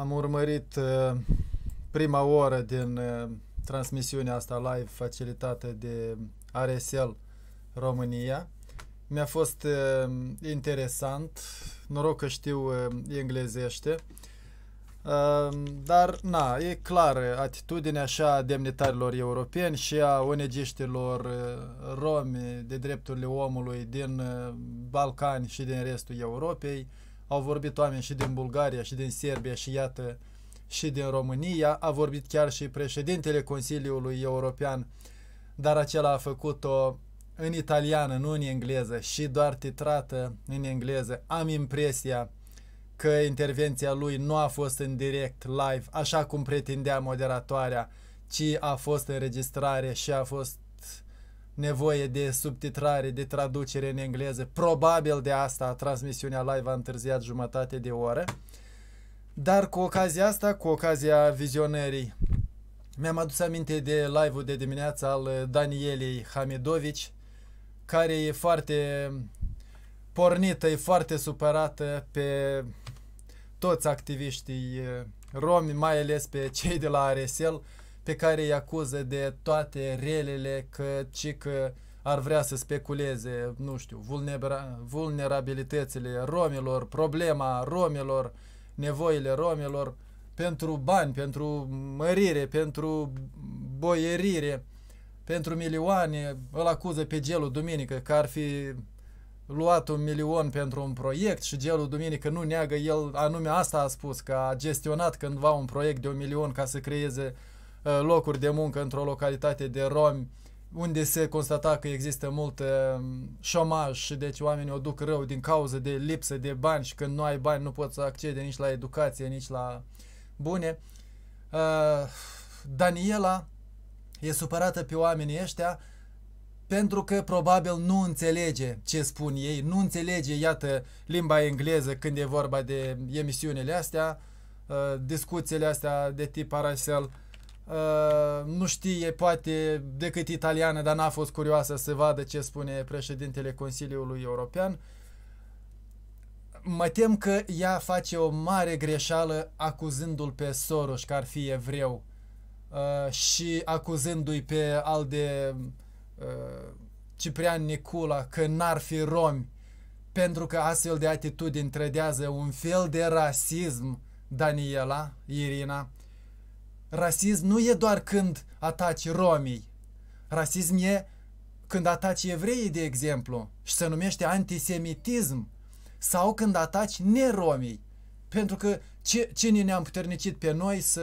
Am urmărit uh, prima oră din uh, transmisiunea asta live facilitată de RSL România. Mi-a fost uh, interesant. Noroc că știu englezește. dar, na, e clar atitudinea și a demnitarilor europeni și a onegiștilor romi de drepturile omului din Balcani și din restul Europei. Au vorbit oameni și din Bulgaria, și din Serbia, și iată, și din România. A vorbit chiar și președintele Consiliului European, dar acela a făcut-o în italiană, nu în engleză, și doar titrată în engleză. Am impresia că intervenția lui nu a fost în direct, live, așa cum pretindea moderatoarea, ci a fost înregistrare și a fost nevoie de subtitrare, de traducere în engleză. Probabil de asta transmisiunea live a întârziat jumătate de oră. Dar cu ocazia asta, cu ocazia vizionării, mi-am adus aminte de live-ul de dimineață al Danielei Hamidovici, care e foarte pornită, e foarte supărată pe toți activiștii eh, romi, mai ales pe cei de la RSL, pe care îi acuză de toate relele că, ci că ar vrea să speculeze, nu știu, vulnerabilitățile romilor, problema romilor, nevoile romilor pentru bani, pentru mărire, pentru boierire, pentru milioane. Îl acuză pe Gelu Duminică că ar fi luat un milion pentru un proiect și Gelu Duminică nu neagă, el anume asta a spus, că a gestionat cândva un proiect de un milion ca să creeze uh, Uh, locuri de muncă într-o localitate de romi, unde se constata că există mult um, șomaj și deci oamenii o duc rău din cauza de lipsă de bani și când nu ai bani nu poți să accede nici la educație, nici la bune. Uh, Daniela e supărată pe oamenii ăștia pentru că probabil nu înțelege ce spun ei, nu înțelege, iată, limba engleză când e vorba de emisiunile astea, uh, discuțiile astea de tip Aracel, Uh, nu știe poate decât italiană, dar n-a fost curioasă să vadă ce spune președintele Consiliului European, mă tem că ea face o mare greșeală acuzându-l pe Soros că ar fi evreu uh, și acuzându-i pe al de uh, Ciprian Nicula că n-ar fi romi pentru că astfel de atitudini trădează un fel de rasism Daniela, Irina, rasism nu e doar când ataci romii. Rasism e când ataci evreii, de exemplu, și se numește antisemitism. Sau când ataci neromii. Pentru că ce, cine ne-a împuternicit pe noi să...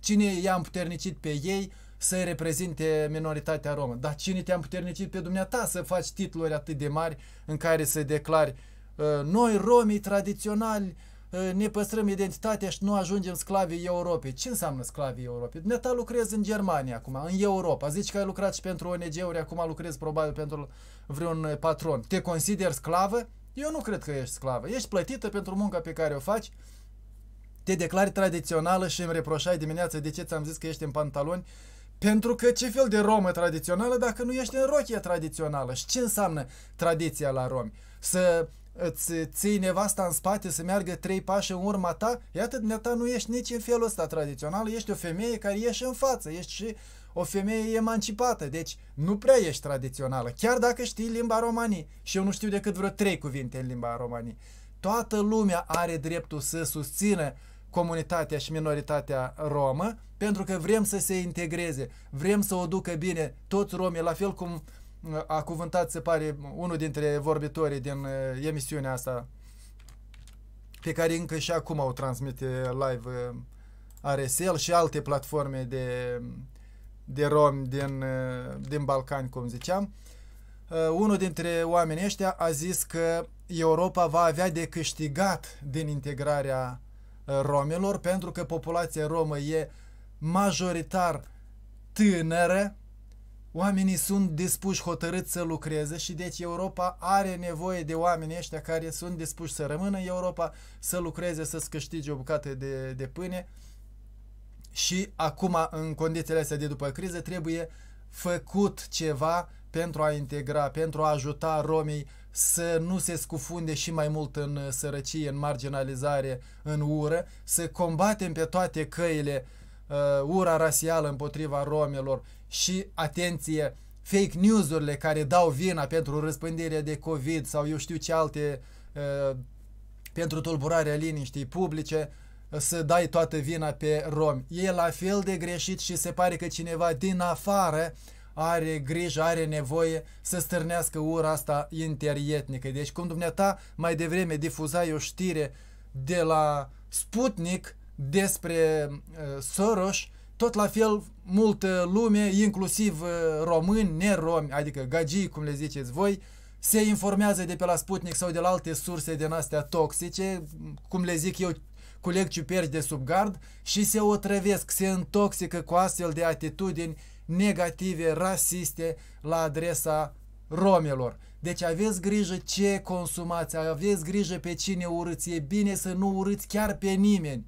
Cine i-a împuternicit pe ei să reprezinte minoritatea romă? Dar cine te-a împuternicit pe dumneata să faci titluri atât de mari în care să declari ă, noi romii tradiționali Eh, ne păstrăm identitatea și nu ajungem sclavii Europei. Ce înseamnă sclavii Europei? Dumneata lucrezi în Germania acum, în Europa. Zici că ai lucrat și pentru ONG-uri, acum lucrezi probabil pentru vreun eh, patron. Te consideri sclavă? Eu nu cred că ești sclavă. Ești plătită pentru munca pe care o faci, te declari tradițională și îmi reproșai dimineața de ce ți-am zis că ești în pantaloni pentru că ce fel de romă tradițională dacă nu ești în rochie tradițională? Și ce înseamnă tradiția la romi? Să îți ții nevasta în spate să meargă trei pași în urma ta, iată, dumneata nu ești nici în felul ăsta tradițional, ești o femeie care ieși în față, ești și o femeie emancipată, deci nu prea ești tradițională, chiar dacă știi limba romanii. Și eu nu știu decât vreo trei cuvinte în limba romanii. Toată lumea are dreptul să susțină comunitatea și minoritatea romă, pentru că vrem să se integreze, vrem să o ducă bine toți romii, la fel cum a cuvântat, se pare, unul dintre vorbitorii din emisiunea asta, pe care încă și acum o transmite live RSL și alte platforme de, de romi din, din Balcani, cum ziceam. Unul dintre oamenii ăștia a zis că Europa va avea de câștigat din integrarea romilor pentru că populația romă e majoritar tânără, Oamenii sunt dispuși hotărâți să lucreze și deci Europa are nevoie de oamenii ăștia care sunt dispuși să rămână în Europa, să lucreze, să-ți câștige o bucată de, de pâine și acum, în condițiile astea de după criză, trebuie făcut ceva pentru a integra, pentru a ajuta romii să nu se scufunde și mai mult în sărăcie, în marginalizare, în ură, să combatem pe toate căile uh, ura rasială împotriva romilor, și, atenție, fake news-urile care dau vina pentru răspândire de COVID sau eu știu ce alte uh, pentru tulburarea liniștii publice, uh, să dai toată vina pe romi. E la fel de greșit și se pare că cineva din afară are grijă, are nevoie să stârnească ura asta interietnică. Deci cum dumneata mai devreme difuzai o știre de la Sputnik despre uh, Soros, tot la fel multă lume, inclusiv uh, români, neromi, adică gagii, cum le ziceți voi, se informează de pe la Sputnik sau de la alte surse din astea toxice, cum le zic eu, culeg ciuperci de sub gard și se otrăvesc, se intoxică cu astfel de atitudini negative, rasiste la adresa romelor. Deci aveți grijă ce consumați, aveți grijă pe cine urâți. E bine să nu urâți chiar pe nimeni.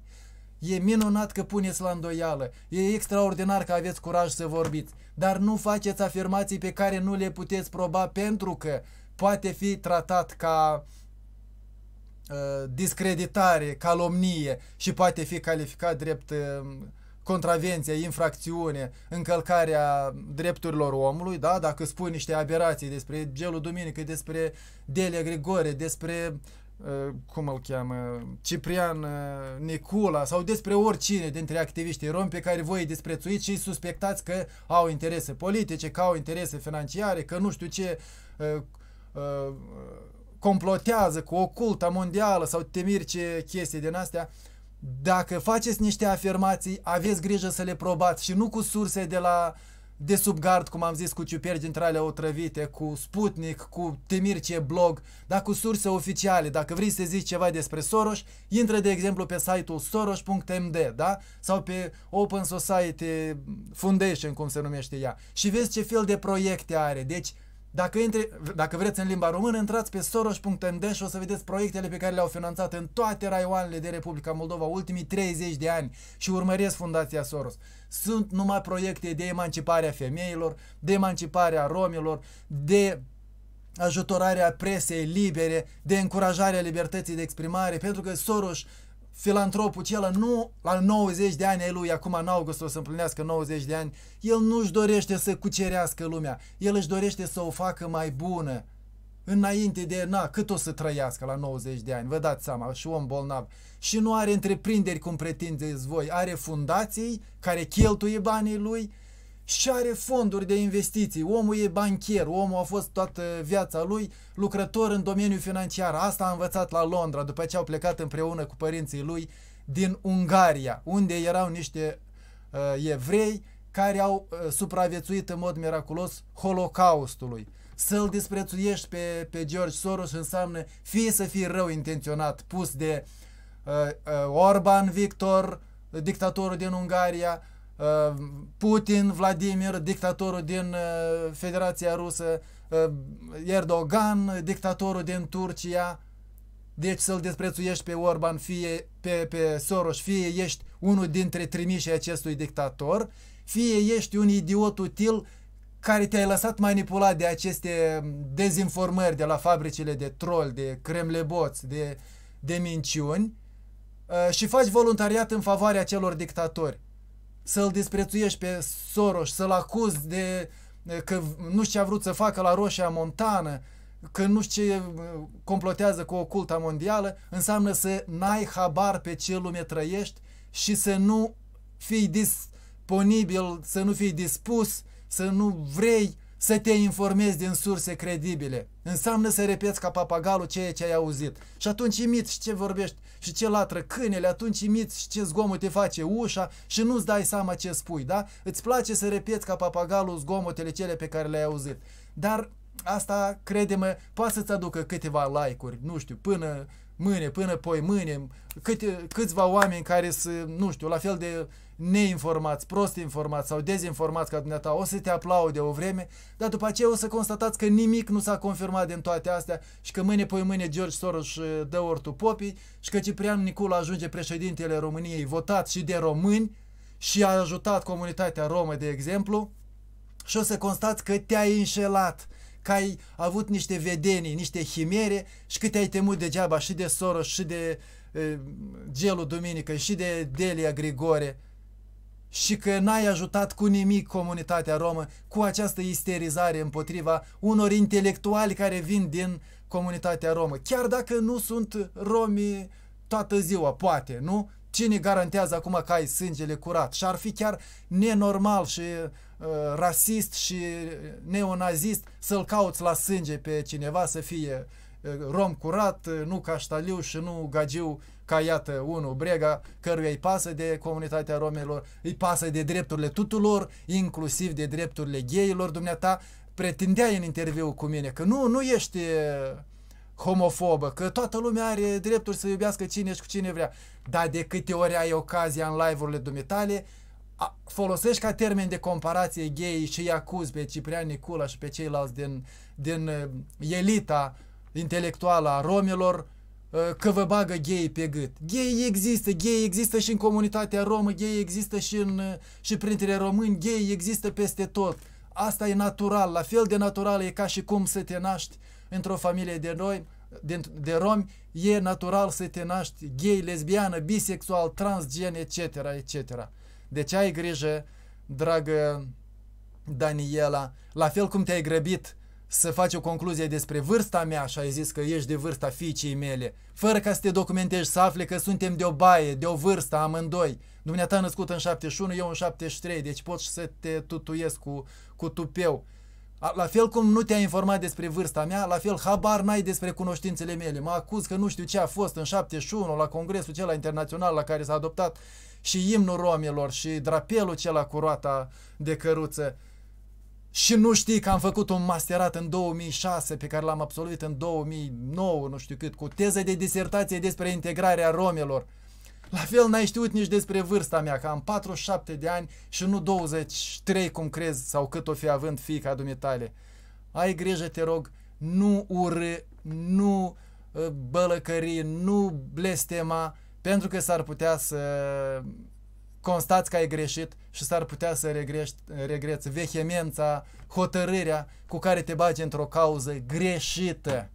E minunat că puneți la îndoială, e extraordinar că aveți curaj să vorbiți, dar nu faceți afirmații pe care nu le puteți proba pentru că poate fi tratat ca uh, discreditare, calomnie și poate fi calificat drept uh, contravenție, infracțiune, încălcarea drepturilor omului, da? dacă spui niște aberații despre Gelu Duminică, despre Delia Grigore, despre Uh, cum îl cheamă, Ciprian uh, Nicula sau despre oricine dintre activiștii romi pe care voi îi desprețuiți și îi suspectați că au interese politice, că au interese financiare, că nu știu ce uh, uh, complotează cu oculta mondială sau temir ce chestii din astea. Dacă faceți niște afirmații, aveți grijă să le probați și nu cu surse de la uh, de sub gard, cum am zis, cu ciuperci dintre otrăvite, cu Sputnik, cu Temirce Blog, dar cu surse oficiale. Dacă vrei să zici ceva despre Soros, intră, de exemplu, pe site-ul soros.md, da? Sau pe Open Society Foundation, cum se numește ea. Și vezi ce fel de proiecte are. Deci, dacă, intri, dacă vreți în limba română, intrați pe soros.md și o să vedeți proiectele pe care le-au finanțat în toate raioanele de Republica Moldova ultimii 30 de ani și urmăresc Fundația Soros. Sunt numai proiecte de emancipare a femeilor, de emancipare a romilor, de ajutorarea presei libere, de încurajarea libertății de exprimare, pentru că Soros filantropul celă, nu la 90 de ani ai lui, acum în august o să împlinească 90 de ani, el nu-și dorește să cucerească lumea, el își dorește să o facă mai bună, înainte de, na, cât o să trăiască la 90 de ani, vă dați seama, și om bolnav. Și nu are întreprinderi cum pretindeți voi, are fundații care cheltuie banii lui, și are fonduri de investiții. Omul e bancher, omul a fost toată viața lui lucrător în domeniul financiar. Asta a învățat la Londra după ce au plecat împreună cu părinții lui din Ungaria, unde erau niște uh, evrei care au uh, supraviețuit în mod miraculos Holocaustului. Să-l disprețuiești pe, pe George Soros înseamnă fie să fii rău intenționat, pus de uh, uh, Orban Victor, dictatorul din Ungaria, Uh, Putin, Vladimir, dictatorul din uh, Federația Rusă, uh, Erdogan, dictatorul din Turcia. Deci să-l desprețuiești pe Orban, fie pe, pe Soros, fie ești unul dintre trimișii acestui dictator, fie ești un idiot util care te-ai lăsat manipulat de aceste dezinformări de la fabricile de troll, de cremleboți, de, de minciuni și faci voluntariat în favoarea celor dictatori să-l disprețuiești pe Soros, să-l acuzi de că nu știu ce a vrut să facă la Roșia Montană, că nu știu ce uh, complotează cu oculta mondială, înseamnă să n-ai habar pe ce lume trăiești și să nu fii disponibil, să nu fii dispus, să nu vrei să te informezi din surse credibile. Înseamnă să repeți ca papagalul ceea ce ai auzit. Și atunci imiți și ce vorbești și ce latră câinele, atunci imiți și ce zgomot te face ușa și nu-ți dai seama ce spui, da? Îți place să repeți ca papagalul zgomotele cele pe care le-ai auzit. Dar asta, crede-mă, poate să-ți aducă câteva like-uri, nu știu, până mâine, până poi mâine, câte, câțiva oameni care sunt, nu știu, la fel de neinformați, prost informați sau dezinformați ca dumneata, o să te aplaude o vreme, dar după aceea o să constatați că nimic nu s-a confirmat din toate astea și că mâine poi mâine George Soros dă ortu popii și că Ciprian Nicula ajunge președintele României votat și de români și a ajutat comunitatea romă, de exemplu, și o să constați că te-ai înșelat că ai avut niște vedenii, niște chimere și cât ai temut degeaba și de Soros, și de e, Gelu Duminică, și de Delia Grigore și că n-ai ajutat cu nimic comunitatea romă cu această isterizare împotriva unor intelectuali care vin din comunitatea romă. Chiar dacă nu sunt romi toată ziua, poate, nu? Cine garantează acum că ai sângele curat? Și ar fi chiar nenormal și uh, rasist și neonazist să-l cauți la sânge pe cineva să fie uh, rom curat, uh, nu caștaliu și nu gagiu ca iată unul brega căruia îi pasă de comunitatea romelor, îi pasă de drepturile tuturor, inclusiv de drepturile gheilor. Dumneata pretindea în interviu cu mine că nu, nu ești uh, homofobă, că toată lumea are dreptul să iubească cine și cu cine vrea. Dar de câte ori ai ocazia în live-urile dumitale, folosești ca termen de comparație gay și îi acuzi pe Ciprian Nicula și pe ceilalți din, din uh, elita intelectuală a romilor uh, că vă bagă gay pe gât. Gay există, gay există și în comunitatea romă, gay există și, în, uh, și printre români, gay există peste tot. Asta e natural, la fel de natural e ca și cum să te naști într-o familie de noi, de, de romi, e natural să te naști gay, lesbiană, bisexual, transgen, etc., etc. Deci ai grijă, dragă Daniela, la fel cum te-ai grăbit să faci o concluzie despre vârsta mea și ai zis că ești de vârsta fiicei mele, fără ca să te documentezi, să afle că suntem de o baie, de o vârstă, amândoi. Dumneata născut în 71, eu în 73, deci poți să te tutuiesc cu, cu tupeu. La fel cum nu te-ai informat despre vârsta mea, la fel habar n-ai despre cunoștințele mele. Mă acuz că nu știu ce a fost în 71 la congresul cel internațional la care s-a adoptat și imnul romilor și drapelul cel cu roata de căruță. Și nu știi că am făcut un masterat în 2006 pe care l-am absolvit în 2009, nu știu cât, cu teză de disertație despre integrarea romilor. La fel n-ai știut nici despre vârsta mea, că am 47 de ani și nu 23, cum crezi, sau cât o fi având fiica dumitale. Ai grijă, te rog, nu urâ, nu ă, bălăcări, nu blestema, pentru că s-ar putea să constați că ai greșit și s-ar putea să regrești, regreți vehemența, hotărârea cu care te bagi într-o cauză greșită.